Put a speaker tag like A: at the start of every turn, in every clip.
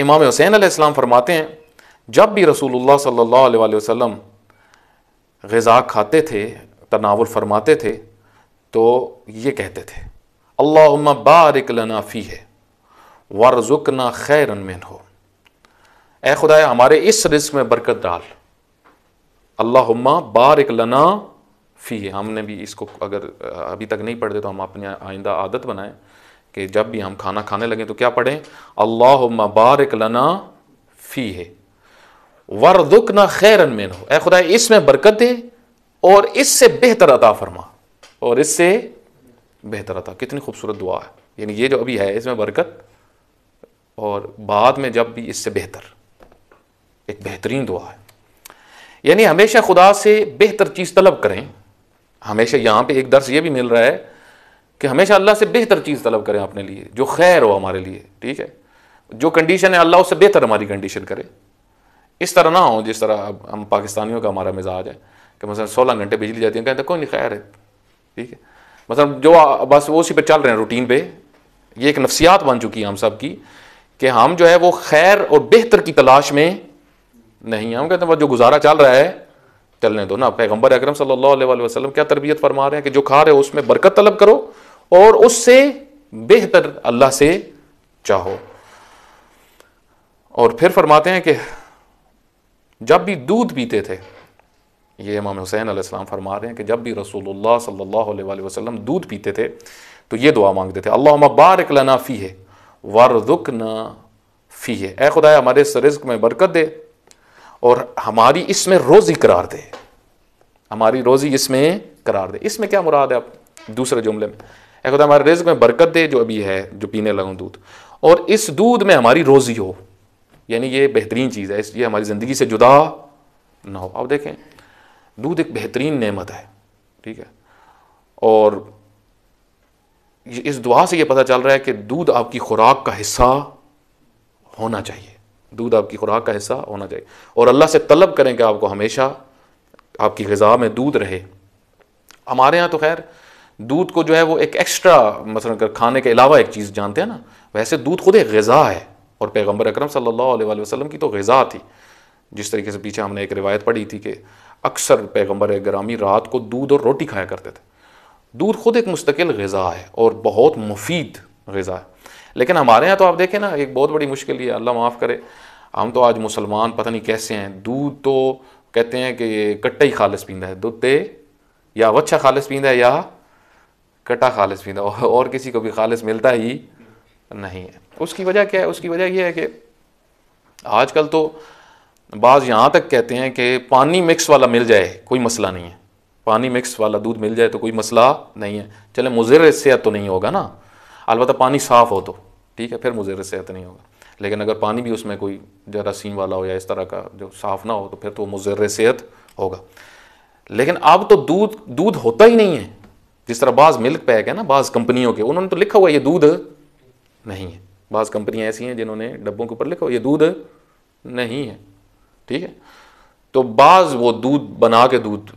A: इमाम हुसैन आसमाम फरमाते हैं जब भी रसूलुल्लाह सल्लल्लाहु अलैहि वसल्लम गज़ा खाते थे तनावल फरमाते थे तो ये कहते थे अल्लाह बारिक लना फ़ी है वर्जुक ना खैर मिन हो ए खुदा हमारे इस रिस्क में बरकत डाल अल्लाह बारिक लना फ़ी है हमने भी इसको अगर अभी तक नहीं पढ़ते तो हम अपने आइंदा आदत बनाएं कि जब भी हम खाना खाने लगें तो क्या पढ़ें अल्लाह मबारक लना फ़ी है दुख ना खैरन मेन हो ए खुदा इसमें बरकत दे और इससे बेहतर अता फरमा और इससे बेहतर अता कितनी खूबसूरत दुआ है यानी ये जो अभी है इसमें बरकत और बाद में जब भी इससे बेहतर एक बेहतरीन दुआ है यानी हमेशा खुदा से बेहतर चीज़ तलब करें हमेशा यहाँ पे एक दर्स ये भी मिल रहा है कि हमेशा अल्लाह से बेहतर चीज़ तलब करें अपने लिए जो खैर हो हमारे लिए ठीक है जो कंडीशन है अल्लाह उससे बेहतर हमारी कंडीशन करे इस तरह ना हो जिस तरह अब हम पाकिस्तानियों का हमारा मिजाज है कि मतलब सोलह घंटे बिजली जाती है कहते कोई नहीं खैर है ठीक है मतलब जो बस वो उसी पर चल रहे हैं रूटीन पे ये एक नफसियात बन चुकी है हम सब की कि हम जो है वो खैर और बेहतर की तलाश में नहीं हम कहते हैं जो गुजारा चल रहा है चलने दो ना पैगम्बर अक्रम सल्लल्लाहु अलैहि वसल्लम क्या तरबियत फरमा रहे हैं कि जो खा रहे हो उसमें बरकत तलब करो और उससे बेहतर अल्लाह से चाहो और फिर फरमाते हैं कि जब भी दूध पीते थे ये इमाम हुसैन आसमाम फरमा रहे हैं कि जब भी रसूलुल्लाह सल्लल्लाहु अलैहि वसल्लम दूध पीते थे तो ये दुआ मांगते थे अल्लाह बारक लना फ़ी है वारदुक ना फ़ी है ए खुदा हमारे इस रिज्क में बरकत दे और हमारी इसमें रोज़ी करार दे हमारी रोज़ी इसमें करार दे इसमें क्या मुराद है आप दूसरे जुमले में खुदा हमारे रिज्क में बरकत दे जो अभी है जो पीने लगा हूँ दूध और इस दूध में हमारी रोज़ी हो यानी ये बेहतरीन चीज़ है ये हमारी ज़िंदगी से जुदा ना हो अब देखें दूध एक बेहतरीन नेमत है ठीक है और इस दुआ से ये पता चल रहा है कि दूध आपकी खुराक का हिस्सा होना चाहिए दूध आपकी खुराक का हिस्सा होना चाहिए और अल्लाह से तलब करें कि आपको हमेशा आपकी गज़ा में दूध रहे हमारे यहाँ तो खैर दूध को जो है वो एक एक्स्ट्रा मतलब अगर खाने के अलावा एक चीज़ जानते हैं ना वैसे दूध खुद एक गज़ा है और पैगम्बर अक्रम सल्ला वसलम की तो गज़ा थी जिस तरीके से पीछे हमने एक रिवायत पढ़ी थी कि अक्सर पैगम्बर ग्रामी रात को दूध और रोटी खाया करते थे दूध खुद एक मुस्तकिल गज़ा है और बहुत मुफीद गज़ा है लेकिन हमारे यहाँ तो आप देखें ना एक बहुत बड़ी मुश्किल ये अल्लाह माफ़ करे हम तो आज मुसलमान पता नहीं कैसे हैं दूध तो कहते हैं कि कट्टा ही खालस पींदा है दुध ते या वच्छा खालस पींदा है या कटा खालिश पीता और किसी को भी खालिश मिलता ही नहीं है उसकी वजह क्या है उसकी वजह यह है कि आजकल तो बाज़ यहाँ तक कहते हैं कि पानी मिक्स वाला मिल जाए कोई मसला नहीं है पानी मिक्स वाला दूध मिल जाए तो कोई मसला नहीं है चले मुजर सेहत तो नहीं होगा ना अलबत्त पानी साफ़ हो तो ठीक है फिर मुजर सेहत नहीं होगा लेकिन अगर पानी भी उसमें कोई जरासीम वाला हो या इस तरह का जो साफ़ ना हो तो फिर तो मुजर सेहत होगा लेकिन अब तो दूध दूध होता ही नहीं है जिस तरह बाज़ मिल्क पैक है ना बाज़ कंपनियों के उन्होंने तो लिखा हुआ ये दूध नहीं है बाज़ कंपनियाँ ऐसी हैं जिन्होंने डब्बों के ऊपर लिखा हुआ ये दूध नहीं है ठीक है तो बाज़ वो दूध बना के दूध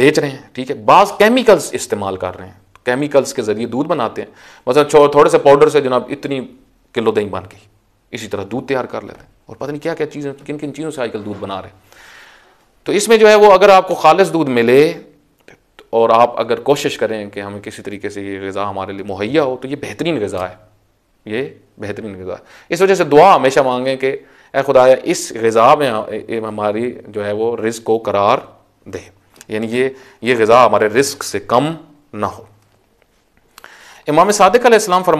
A: बेच रहे हैं ठीक है बाज़ केमिकल्स इस्तेमाल कर रहे हैं केमिकल्स के ज़रिए दूध बनाते हैं मतलब थोड़े से पाउडर से जनाब इतनी किलो दही बन गई इसी तरह दूध तैयार कर लेते हैं और पता नहीं क्या क्या चीज़ें किन किन चीज़ों से आजकल दूध बना रहे हैं तो इसमें जो है वो अगर आपको खालिश दूध मिले और आप अगर कोशिश करें कि हमें किसी तरीके से ये गज़ा हमारे लिए मुहैया हो तो ये बेहतरीन गज़ा है ये बेहतरीन गज़ा है इस वजह से दुआ हमेशा मांगें कि ए खुदाया इस गज़ा में हमारी जो है वो रिस्क को करार दे यानी ये ये गज़ा हमारे रिस्क से कम ना हो इमाम सादक फरमा